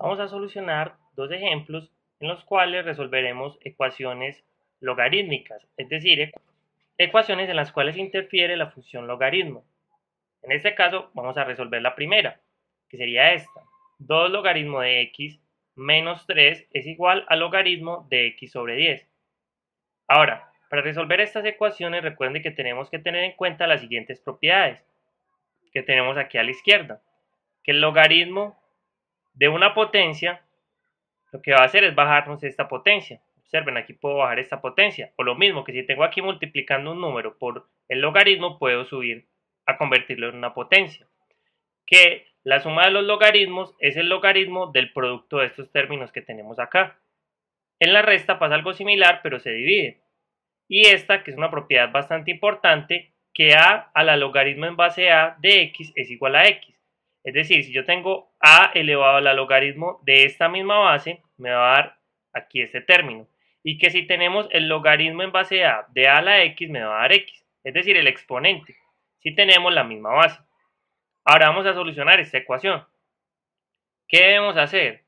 vamos a solucionar dos ejemplos en los cuales resolveremos ecuaciones logarítmicas, es decir, ecuaciones en las cuales interfiere la función logaritmo. En este caso vamos a resolver la primera, que sería esta. 2 logaritmo de x menos 3 es igual al logaritmo de x sobre 10. Ahora, para resolver estas ecuaciones recuerden que tenemos que tener en cuenta las siguientes propiedades que tenemos aquí a la izquierda. Que el logaritmo de una potencia, lo que va a hacer es bajarnos esta potencia. Observen, aquí puedo bajar esta potencia. O lo mismo que si tengo aquí multiplicando un número por el logaritmo, puedo subir a convertirlo en una potencia. Que la suma de los logaritmos es el logaritmo del producto de estos términos que tenemos acá. En la resta pasa algo similar, pero se divide. Y esta, que es una propiedad bastante importante, que a a la logaritmo en base a de x es igual a x. Es decir, si yo tengo a elevado al logaritmo de esta misma base, me va a dar aquí este término. Y que si tenemos el logaritmo en base a de a a la x, me va a dar x. Es decir, el exponente. Si tenemos la misma base. Ahora vamos a solucionar esta ecuación. ¿Qué debemos hacer?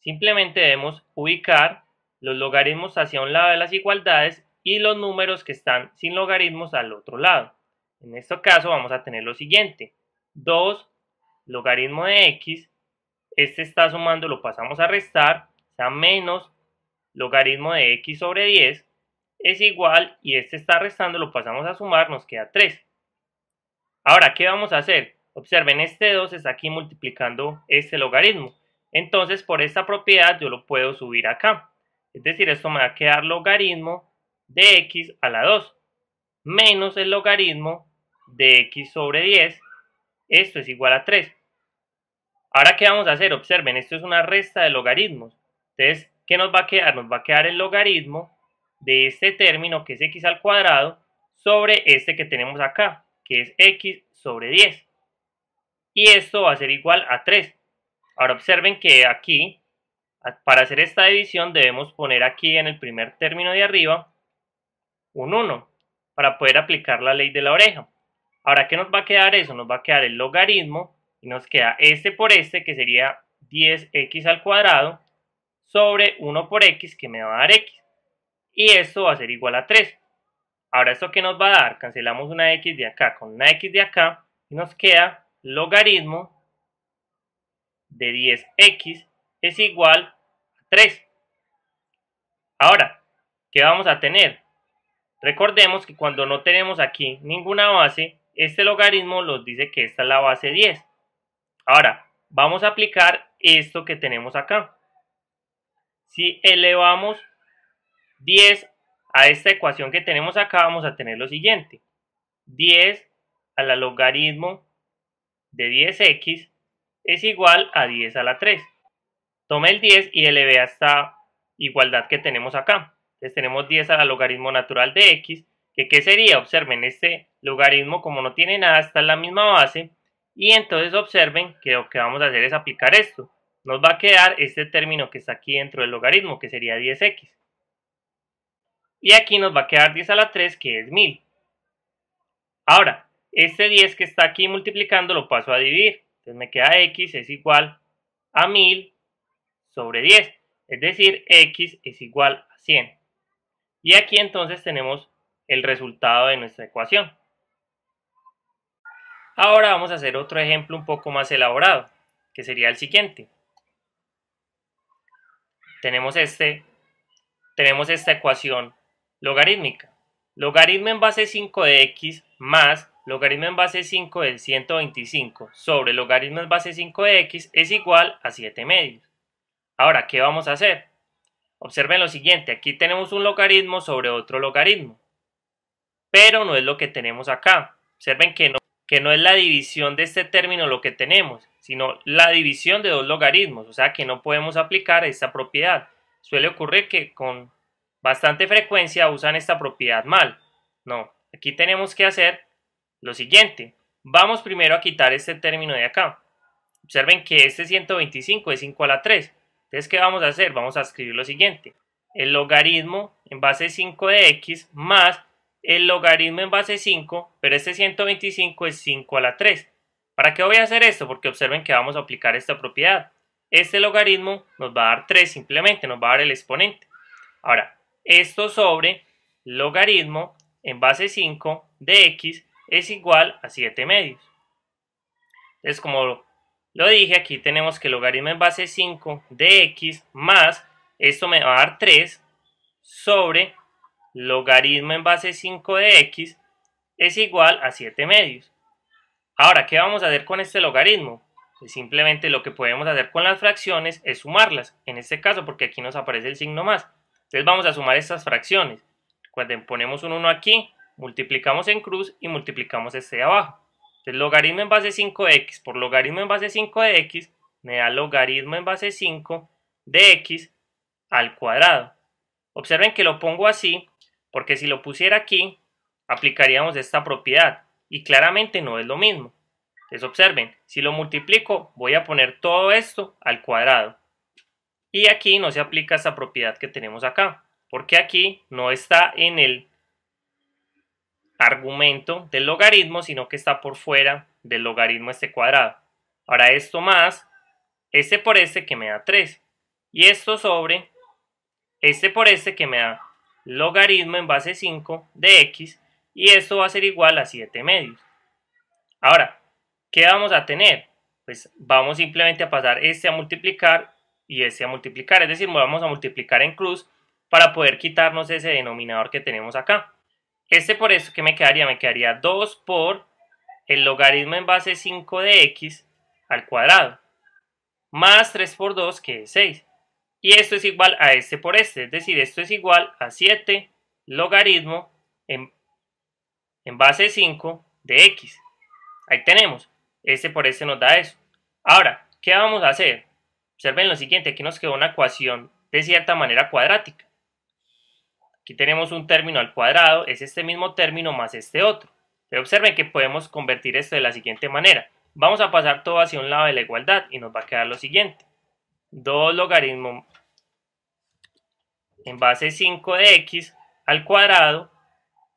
Simplemente debemos ubicar los logaritmos hacia un lado de las igualdades y los números que están sin logaritmos al otro lado. En este caso vamos a tener lo siguiente. 2 logaritmo de x, este está sumando, lo pasamos a restar, o sea, menos logaritmo de x sobre 10 es igual, y este está restando, lo pasamos a sumar, nos queda 3. Ahora, ¿qué vamos a hacer? Observen, este 2 está aquí multiplicando este logaritmo. Entonces, por esta propiedad yo lo puedo subir acá. Es decir, esto me va a quedar logaritmo de x a la 2 menos el logaritmo de x sobre 10. Esto es igual a 3. Ahora, ¿qué vamos a hacer? Observen, esto es una resta de logaritmos. Entonces, ¿qué nos va a quedar? Nos va a quedar el logaritmo de este término, que es x al cuadrado, sobre este que tenemos acá, que es x sobre 10. Y esto va a ser igual a 3. Ahora observen que aquí, para hacer esta división, debemos poner aquí en el primer término de arriba un 1, para poder aplicar la ley de la oreja. Ahora, ¿qué nos va a quedar eso? Nos va a quedar el logaritmo y nos queda este por este, que sería 10x al cuadrado, sobre 1 por x, que me va a dar x. Y esto va a ser igual a 3. Ahora, ¿esto qué nos va a dar? Cancelamos una x de acá con una x de acá, y nos queda logaritmo de 10x es igual a 3. Ahora, ¿qué vamos a tener? Recordemos que cuando no tenemos aquí ninguna base, este logaritmo nos dice que esta es la base 10. Ahora, vamos a aplicar esto que tenemos acá. Si elevamos 10 a esta ecuación que tenemos acá, vamos a tener lo siguiente. 10 a la logaritmo de 10x es igual a 10 a la 3. Tome el 10 y eleve a esta igualdad que tenemos acá. Entonces tenemos 10 a la logaritmo natural de x, que ¿qué sería? Observen, este logaritmo como no tiene nada, está en la misma base, y entonces observen que lo que vamos a hacer es aplicar esto. Nos va a quedar este término que está aquí dentro del logaritmo, que sería 10x. Y aquí nos va a quedar 10 a la 3, que es 1000. Ahora, este 10 que está aquí multiplicando lo paso a dividir. Entonces me queda x es igual a 1000 sobre 10. Es decir, x es igual a 100. Y aquí entonces tenemos el resultado de nuestra ecuación. Ahora vamos a hacer otro ejemplo un poco más elaborado, que sería el siguiente. Tenemos, este, tenemos esta ecuación logarítmica. Logaritmo en base 5 de x más logaritmo en base 5 del 125 sobre logaritmo en base 5 de x es igual a 7 medios. Ahora, ¿qué vamos a hacer? Observen lo siguiente, aquí tenemos un logaritmo sobre otro logaritmo, pero no es lo que tenemos acá. Observen que no que no es la división de este término lo que tenemos, sino la división de dos logaritmos, o sea que no podemos aplicar esta propiedad. Suele ocurrir que con bastante frecuencia usan esta propiedad mal. No, aquí tenemos que hacer lo siguiente. Vamos primero a quitar este término de acá. Observen que este 125 es 5 a la 3. Entonces, ¿qué vamos a hacer? Vamos a escribir lo siguiente. El logaritmo en base 5 de x más el logaritmo en base 5, pero este 125 es 5 a la 3. ¿Para qué voy a hacer esto? Porque observen que vamos a aplicar esta propiedad. Este logaritmo nos va a dar 3 simplemente, nos va a dar el exponente. Ahora, esto sobre logaritmo en base 5 de x es igual a 7 medios. Entonces, como lo dije, aquí tenemos que logaritmo en base 5 de x más, esto me va a dar 3 sobre logaritmo en base 5 de x es igual a 7 medios. Ahora, ¿qué vamos a hacer con este logaritmo? Pues simplemente lo que podemos hacer con las fracciones es sumarlas, en este caso porque aquí nos aparece el signo más. Entonces vamos a sumar estas fracciones. Cuando ponemos un 1 aquí, multiplicamos en cruz y multiplicamos este de abajo. Entonces logaritmo en base 5x de por logaritmo en base 5 de x me da logaritmo en base 5 de x al cuadrado. Observen que lo pongo así porque si lo pusiera aquí, aplicaríamos esta propiedad, y claramente no es lo mismo. Entonces observen, si lo multiplico, voy a poner todo esto al cuadrado. Y aquí no se aplica esta propiedad que tenemos acá, porque aquí no está en el argumento del logaritmo, sino que está por fuera del logaritmo este cuadrado. Ahora esto más, este por este que me da 3, y esto sobre este por este que me da logaritmo en base 5 de x y esto va a ser igual a 7 medios. Ahora, ¿qué vamos a tener? Pues vamos simplemente a pasar este a multiplicar y este a multiplicar, es decir, vamos a multiplicar en cruz para poder quitarnos ese denominador que tenemos acá. Este por esto, ¿qué me quedaría? Me quedaría 2 por el logaritmo en base 5 de x al cuadrado, más 3 por 2 que es 6. Y esto es igual a este por este, es decir, esto es igual a 7 logaritmo en, base 5 de x. Ahí tenemos, este por este nos da eso. Ahora, ¿qué vamos a hacer? Observen lo siguiente, aquí nos quedó una ecuación de cierta manera cuadrática. Aquí tenemos un término al cuadrado, es este mismo término más este otro. Pero observen que podemos convertir esto de la siguiente manera. Vamos a pasar todo hacia un lado de la igualdad y nos va a quedar lo siguiente. 2 logaritmo en base 5 de x al cuadrado,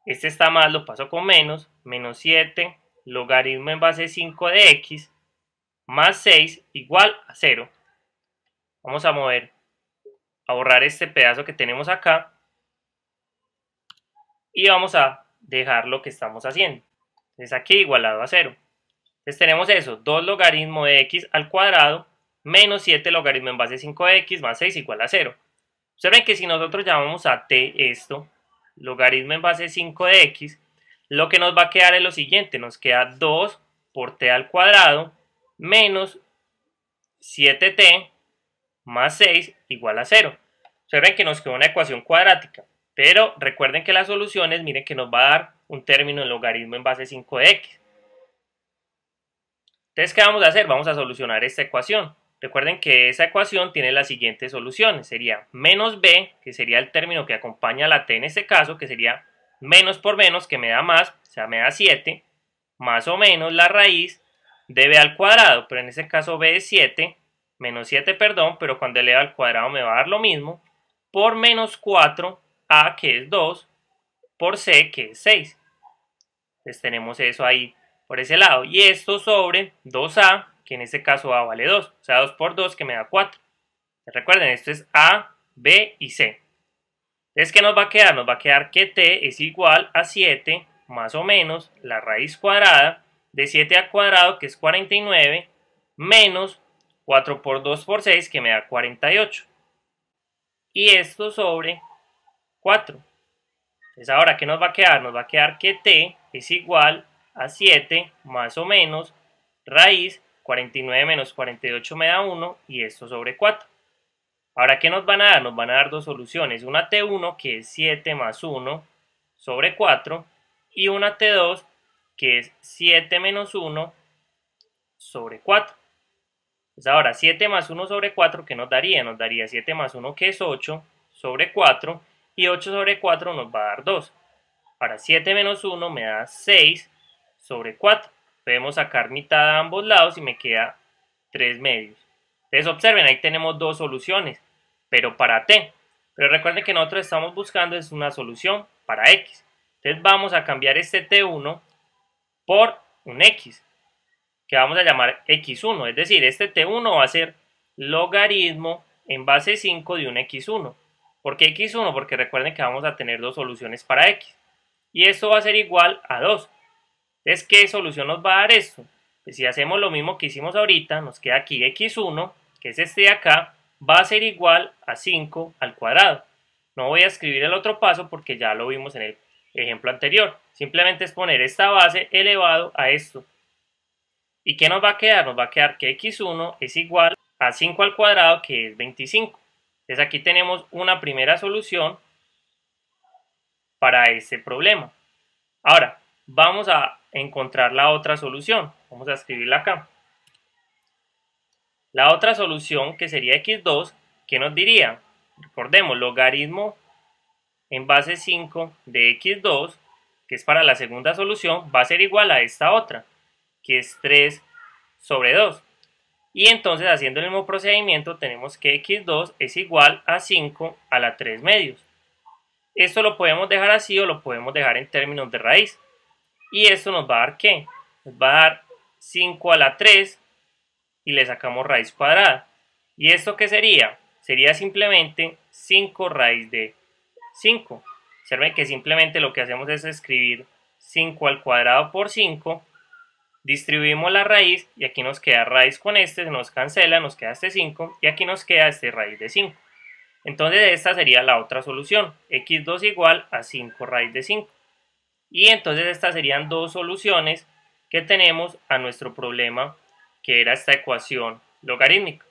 este está mal, lo paso con menos, menos 7 logaritmo en base 5 de x más 6 igual a 0. Vamos a mover, a borrar este pedazo que tenemos acá y vamos a dejar lo que estamos haciendo. Es aquí igualado a 0. Entonces tenemos eso, 2 logaritmo de x al cuadrado menos 7 logaritmo en base 5x más 6 igual a 0. saben que si nosotros llamamos a t esto, logaritmo en base 5 de x, lo que nos va a quedar es lo siguiente, nos queda 2 por t al cuadrado menos 7t más 6 igual a 0. Observen que nos quedó una ecuación cuadrática, pero recuerden que las soluciones, miren que nos va a dar un término en logaritmo en base 5 de x. Entonces, ¿qué vamos a hacer? Vamos a solucionar esta ecuación. Recuerden que esa ecuación tiene las siguientes soluciones. Sería menos b, que sería el término que acompaña a la t en este caso, que sería menos por menos, que me da más, o sea, me da 7, más o menos la raíz de b al cuadrado, pero en este caso b es 7, menos 7, perdón, pero cuando eleva al cuadrado me va a dar lo mismo, por menos 4, a que es 2, por c que es 6. Entonces tenemos eso ahí por ese lado. Y esto sobre 2a que en este caso A vale 2, o sea 2 por 2 que me da 4. Recuerden, esto es A, B y C. Entonces, ¿qué nos va a quedar? Nos va a quedar que t es igual a 7 más o menos la raíz cuadrada de 7 al cuadrado, que es 49, menos 4 por 2 por 6, que me da 48. Y esto sobre 4. Entonces, ¿ahora qué nos va a quedar? Nos va a quedar que t es igual a 7 más o menos raíz 49 menos 48 me da 1 y esto sobre 4. Ahora, ¿qué nos van a dar? Nos van a dar dos soluciones, una T1 que es 7 más 1 sobre 4 y una T2 que es 7 menos 1 sobre 4. Pues ahora, 7 más 1 sobre 4, ¿qué nos daría? Nos daría 7 más 1 que es 8 sobre 4 y 8 sobre 4 nos va a dar 2. Ahora, 7 menos 1 me da 6 sobre 4. Podemos sacar mitad a ambos lados y me queda 3 medios. Entonces observen, ahí tenemos dos soluciones, pero para t. Pero recuerden que nosotros estamos buscando es una solución para x. Entonces vamos a cambiar este t1 por un x, que vamos a llamar x1. Es decir, este t1 va a ser logaritmo en base 5 de un x1. ¿Por qué x1? Porque recuerden que vamos a tener dos soluciones para x. Y esto va a ser igual a 2. ¿es ¿qué solución nos va a dar esto? Pues si hacemos lo mismo que hicimos ahorita, nos queda aquí x1, que es este de acá, va a ser igual a 5 al cuadrado. No voy a escribir el otro paso porque ya lo vimos en el ejemplo anterior. Simplemente es poner esta base elevado a esto. ¿Y qué nos va a quedar? Nos va a quedar que x1 es igual a 5 al cuadrado, que es 25. Entonces aquí tenemos una primera solución para este problema. Ahora, vamos a encontrar la otra solución. Vamos a escribirla acá. La otra solución, que sería x2, que nos diría? Recordemos, logaritmo en base 5 de x2, que es para la segunda solución, va a ser igual a esta otra, que es 3 sobre 2. Y entonces haciendo el mismo procedimiento tenemos que x2 es igual a 5 a la 3 medios. Esto lo podemos dejar así o lo podemos dejar en términos de raíz. Y esto nos va a dar ¿qué? Nos va a dar 5 a la 3 y le sacamos raíz cuadrada. ¿Y esto qué sería? Sería simplemente 5 raíz de 5. Observen que simplemente lo que hacemos es escribir 5 al cuadrado por 5. Distribuimos la raíz y aquí nos queda raíz con este, se nos cancela, nos queda este 5 y aquí nos queda este raíz de 5. Entonces esta sería la otra solución, x2 igual a 5 raíz de 5. Y entonces estas serían dos soluciones que tenemos a nuestro problema, que era esta ecuación logarítmica.